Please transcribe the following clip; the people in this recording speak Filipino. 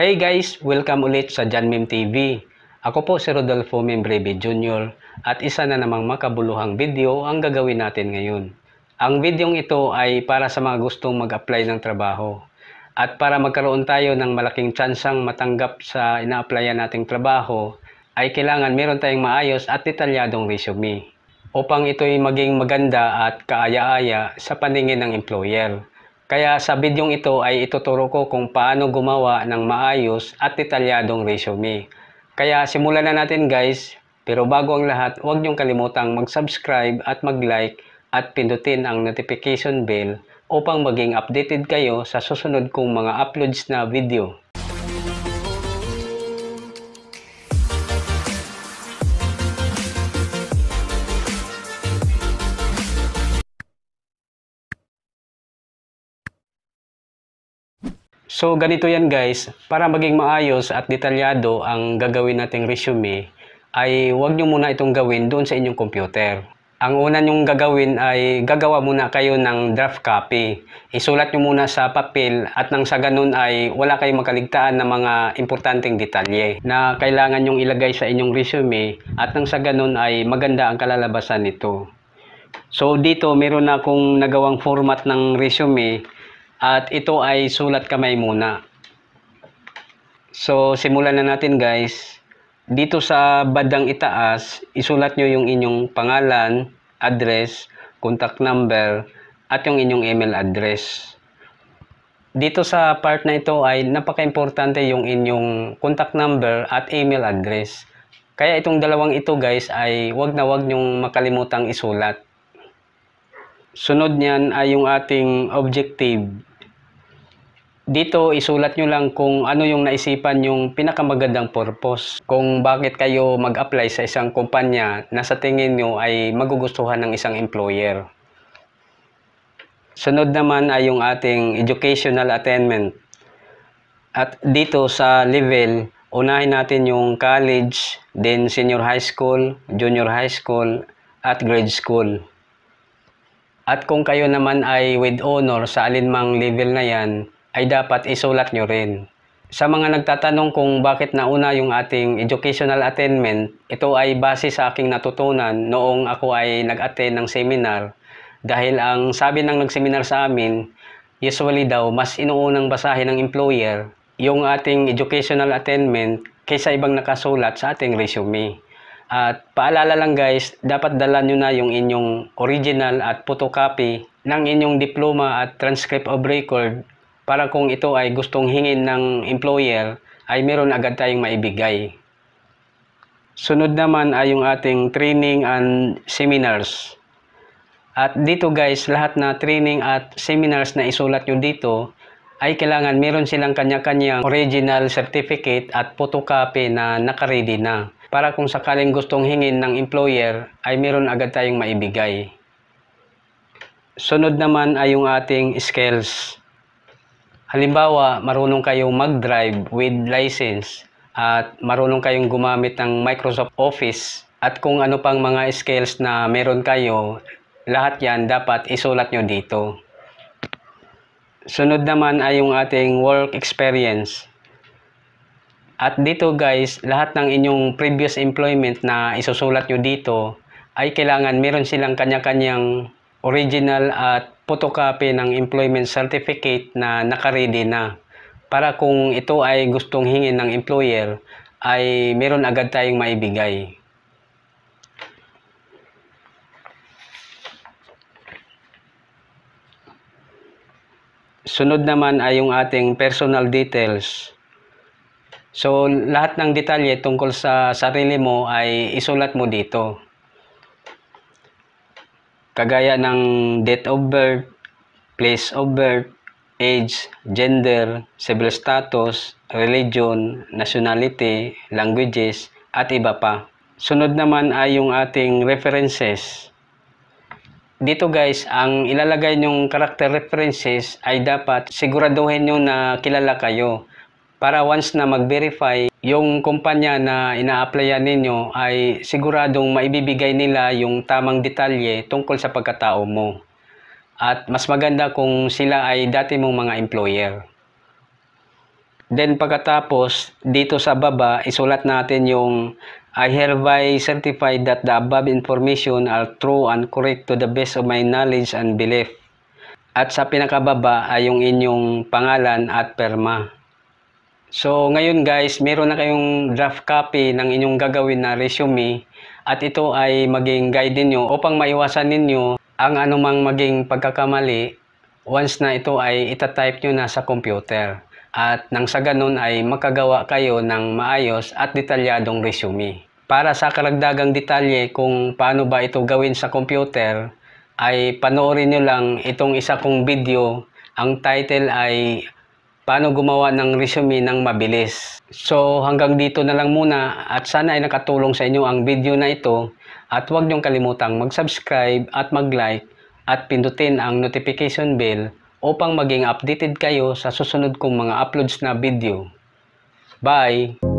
Hey guys! Welcome ulit sa Janmim TV. Ako po si Rodolfo Membrebe Jr. at isa na namang makabuluhang video ang gagawin natin ngayon. Ang videong ito ay para sa mga gustong mag-apply ng trabaho at para magkaroon tayo ng malaking tsansang matanggap sa ina-applyan nating trabaho ay kailangan meron tayong maayos at detalyadong resume upang ito'y maging maganda at kaaya-aya sa paningin ng employer. Kaya sa bidyong ito ay ituturo ko kung paano gumawa ng maayos at detalyadong resume. Kaya simulan na natin guys. Pero bago ang lahat, huwag niyong kalimutang mag-subscribe at mag-like at pindutin ang notification bell upang maging updated kayo sa susunod kong mga uploads na video. So ganito yan guys, para maging maayos at detalyado ang gagawin nating resume ay huwag nyo muna itong gawin doon sa inyong computer. Ang una nyong gagawin ay gagawa muna kayo ng draft copy. Isulat nyo muna sa papel at nang sa ganun ay wala kayong makaligtaan ng mga importanteng detalye na kailangan nyong ilagay sa inyong resume at nang sa ganun ay maganda ang kalalabasan nito. So dito meron akong nagawang format ng resume at ito ay sulat kamay muna. So, simulan na natin guys. Dito sa badang itaas, isulat nyo yung inyong pangalan, address, contact number, at yung inyong email address. Dito sa part na ito ay napaka-importante yung inyong contact number at email address. Kaya itong dalawang ito guys ay wag na wag nyong makalimutang isulat. Sunod niyan ay yung ating objective dito, isulat nyo lang kung ano yung naisipan yung pinakamagandang purpose. Kung bakit kayo mag-apply sa isang kumpanya na sa tingin nyo ay magugustuhan ng isang employer. Sunod naman ay yung ating educational attainment. At dito sa level, unahin natin yung college, then senior high school, junior high school, at grade school. At kung kayo naman ay with honor sa alinmang level na yan, ay dapat isulat nyo rin. Sa mga nagtatanong kung bakit nauna yung ating educational attainment, ito ay base sa aking natutunan noong ako ay nag-attend ng seminar dahil ang sabi ng nagseminar sa amin, usually daw mas inuunang basahin ng employer yung ating educational attainment kaysa ibang nakasulat sa ating resume. At paalala lang guys, dapat dala nyo na yung inyong original at photocopy ng inyong diploma at transcript of record para kung ito ay gustong hingin ng employer ay meron agad tayong maibigay. Sunod naman ay yung ating training and seminars. At dito guys, lahat na training at seminars na isulat nyo dito ay kailangan meron silang kanya-kanyang original certificate at photocopy na nakaready na para kung sakaling gustong hingin ng employer ay meron agad tayong maibigay. Sunod naman ay yung ating skills. Halimbawa, marunong kayong mag-drive with license at marunong kayong gumamit ng Microsoft Office at kung ano pang mga skills na meron kayo, lahat yan dapat isulat nyo dito. Sunod naman ay yung ating work experience. At dito guys, lahat ng inyong previous employment na isusulat nyo dito ay kailangan meron silang kanya-kanyang original at photocopy ng employment certificate na nakaredy na. Para kung ito ay gustong hingin ng employer, ay meron agad tayong maibigay. Sunod naman ay yung ating personal details. So, lahat ng detalye tungkol sa sarili mo ay isulat mo dito kagaya ng date of birth, place of birth, age, gender, civil status, religion, nationality, languages, at iba pa. Sunod naman ay yung ating references. Dito guys, ang ilalagay nyong character references ay dapat siguraduhin nyo na kilala kayo para once na mag-verify yung kumpanya na ina-applyan ninyo ay siguradong maibibigay nila yung tamang detalye tungkol sa pagkatao mo. At mas maganda kung sila ay dati mong mga employer. Then pagkatapos, dito sa baba, isulat natin yung I hereby certify that the above information are true and correct to the best of my knowledge and belief. At sa pinakababa ay yung inyong pangalan at perma. So ngayon guys, meron na kayong draft copy ng inyong gagawin na resume at ito ay maging guide ninyo upang maiwasan ninyo ang anumang maging pagkakamali once na ito ay itatype nyo na sa computer. At nang sa ganun ay makagawa kayo ng maayos at detalyadong resume. Para sa karagdagang detalye kung paano ba ito gawin sa computer, ay panoorin nyo lang itong isa kong video. Ang title ay paano gumawa ng resume ng mabilis. So hanggang dito na lang muna at sana ay nakatulong sa inyo ang video na ito at huwag niyong kalimutang mag-subscribe at mag-like at pindutin ang notification bell upang maging updated kayo sa susunod kong mga uploads na video. Bye!